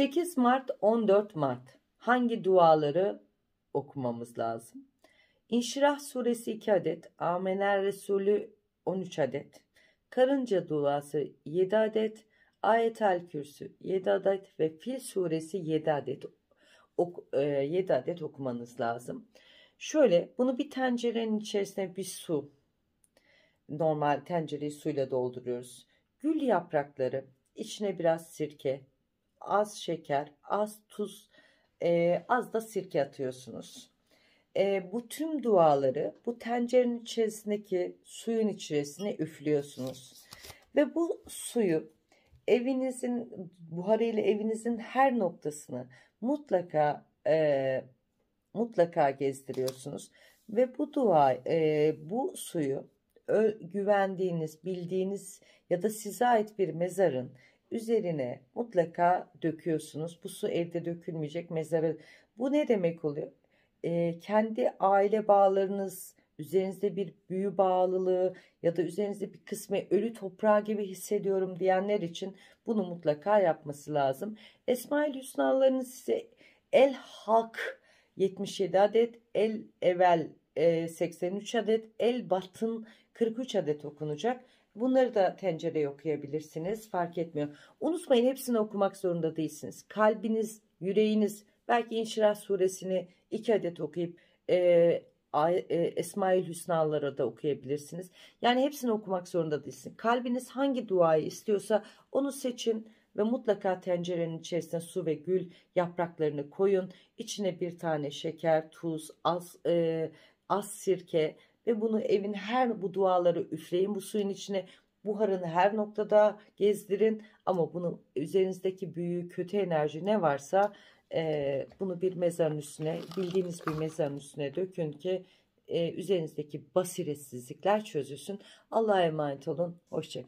8 Mart 14 Mart hangi duaları okumamız lazım? İnşirah suresi 2 adet, Amener Resulü 13 adet, Karınca duası 7 adet, Ayetel Kürsü 7 adet ve Fil suresi 7 adet ok, 7 e, adet okumanız lazım. Şöyle bunu bir tencerenin içerisine bir su normal tencereyi suyla dolduruyoruz. Gül yaprakları içine biraz sirke, az şeker, az tuz, e, az da sirke atıyorsunuz. E, bu tüm duaları bu tencerenin içerisindeki suyun içerisine üflüyorsunuz. Ve bu suyu evinizin buharıyla evinizin her noktasını mutlaka e, mutlaka gezdiriyorsunuz ve bu dua e, bu suyu güvendiğiniz bildiğiniz ya da size ait bir mezarın üzerine mutlaka döküyorsunuz. Bu su evde dökülmeyecek mezara. Bu ne demek oluyor? E, kendi aile bağlarınız, üzerinizde bir büyü bağlılığı ya da üzerinizde bir kısmı ölü toprağı gibi hissediyorum diyenler için bunu mutlaka yapması lazım. Esmail Hüsnalarının ise El Hak 77 adet, El Evel 83 e, adet, El Batın 43 adet okunacak. Bunları da tencereye okuyabilirsiniz. Fark etmiyor. Unutmayın hepsini okumak zorunda değilsiniz. Kalbiniz, yüreğiniz belki İnşirah suresini iki adet okuyup e, e Esmail Hüsnalara da okuyabilirsiniz. Yani hepsini okumak zorunda değilsin. Kalbiniz hangi duayı istiyorsa onu seçin ve mutlaka tencerenin içerisine su ve gül yapraklarını koyun. İçine bir tane şeker, tuz, az, e, az sirke ve bunu evin her bu duaları üfleyin bu suyun içine buharını her noktada gezdirin ama bunu üzerinizdeki büyü kötü enerji ne varsa e, bunu bir mezarın üstüne bildiğiniz bir mezarın üstüne dökün ki e, üzerinizdeki basiretsizlikler çözülsün. Allah'a emanet olun. Hoşçakalın.